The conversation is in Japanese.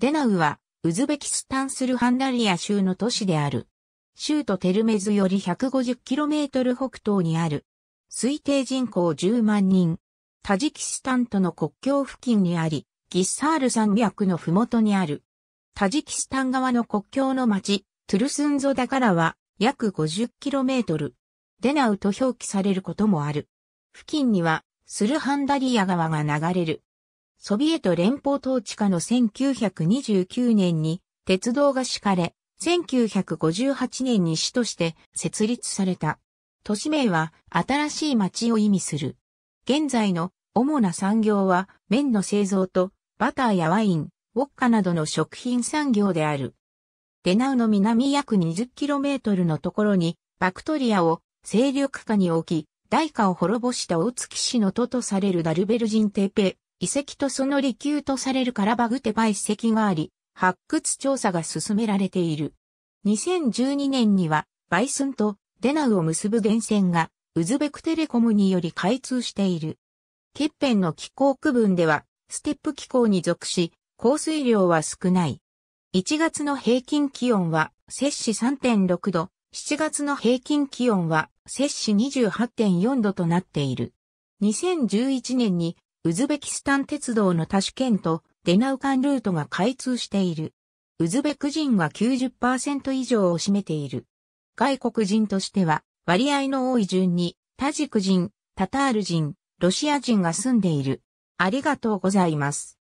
デナウは、ウズベキスタンスルハンダリア州の都市である。州都テルメズより 150km 北東にある。推定人口10万人。タジキスタンとの国境付近にあり、ギッサール山脈のふもとにある。タジキスタン側の国境の町、トゥルスンゾダからは約 50km。デナウと表記されることもある。付近にはスルハンダリア川が流れる。ソビエト連邦統治下の1929年に鉄道が敷かれ、1958年に市として設立された。都市名は新しい町を意味する。現在の主な産業は麺の製造とバターやワイン、ウォッカなどの食品産業である。デナウの南約 20km のところにバクトリアを勢力下に置き、大化を滅ぼした大月市の都とされるダルベル人テペ遺跡とその離宮とされるカラバグテバ遺跡があり、発掘調査が進められている。2012年には、バイスンとデナウを結ぶ源泉が、ウズベクテレコムにより開通している。欠片の気候区分では、ステップ気候に属し、降水量は少ない。1月の平均気温は、摂氏3.6度、7月の平均気温は、摂氏28.4度となっている。2011年にウズベキスタン鉄道のタシュケント、デナウカンルートが開通している。ウズベク人が90%以上を占めている。外国人としては割合の多い順にタジク人、タタール人、ロシア人が住んでいる。ありがとうございます。